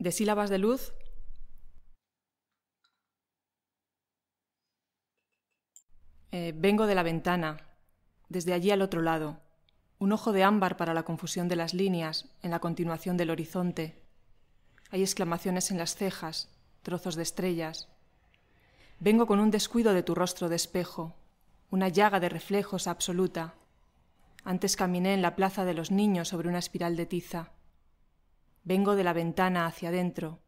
de sílabas de luz eh, vengo de la ventana, desde allí al otro lado, un ojo de ámbar para la confusión de las líneas en la continuación del horizonte. Hay exclamaciones en las cejas, trozos de estrellas. Vengo con un descuido de tu rostro de espejo, una llaga de reflejos absoluta. Antes caminé en la plaza de los niños sobre una espiral de tiza. Vengo de la ventana hacia adentro,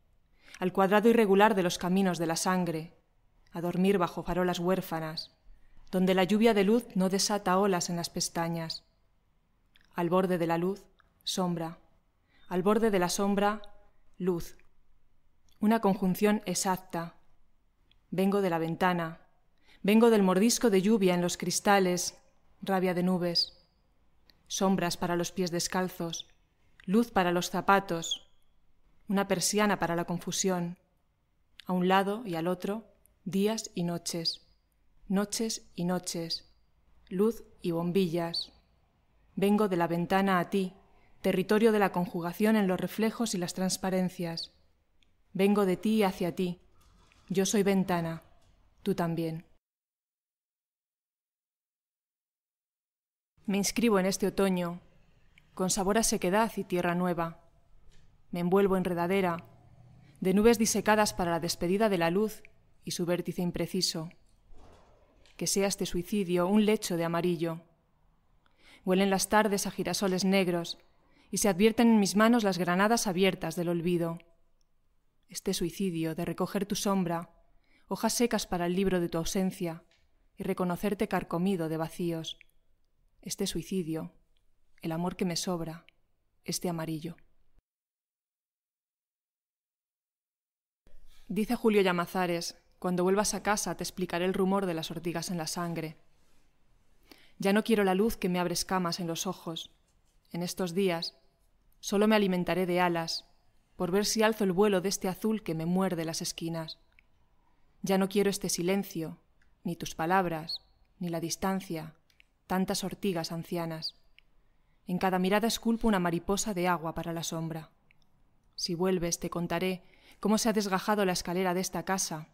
al cuadrado irregular de los caminos de la sangre, a dormir bajo farolas huérfanas, donde la lluvia de luz no desata olas en las pestañas. Al borde de la luz, sombra. Al borde de la sombra, luz. Una conjunción exacta. Vengo de la ventana. Vengo del mordisco de lluvia en los cristales, rabia de nubes. Sombras para los pies descalzos, luz para los zapatos, una persiana para la confusión, a un lado y al otro, días y noches, noches y noches, luz y bombillas. Vengo de la ventana a ti, territorio de la conjugación en los reflejos y las transparencias. Vengo de ti hacia ti. Yo soy ventana, tú también. Me inscribo en este otoño, con sabor a sequedad y tierra nueva. Me envuelvo enredadera, de nubes disecadas para la despedida de la luz y su vértice impreciso. Que sea este suicidio un lecho de amarillo. Huelen las tardes a girasoles negros y se advierten en mis manos las granadas abiertas del olvido. Este suicidio de recoger tu sombra, hojas secas para el libro de tu ausencia y reconocerte carcomido de vacíos. Este suicidio el amor que me sobra, este amarillo. Dice Julio Llamazares, cuando vuelvas a casa te explicaré el rumor de las ortigas en la sangre. Ya no quiero la luz que me abre escamas en los ojos. En estos días solo me alimentaré de alas, por ver si alzo el vuelo de este azul que me muerde las esquinas. Ya no quiero este silencio, ni tus palabras, ni la distancia, tantas ortigas ancianas. En cada mirada esculpo una mariposa de agua para la sombra. Si vuelves, te contaré cómo se ha desgajado la escalera de esta casa.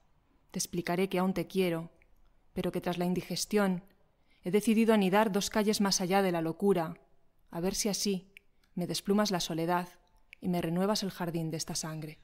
Te explicaré que aún te quiero, pero que tras la indigestión he decidido anidar dos calles más allá de la locura, a ver si así me desplumas la soledad y me renuevas el jardín de esta sangre.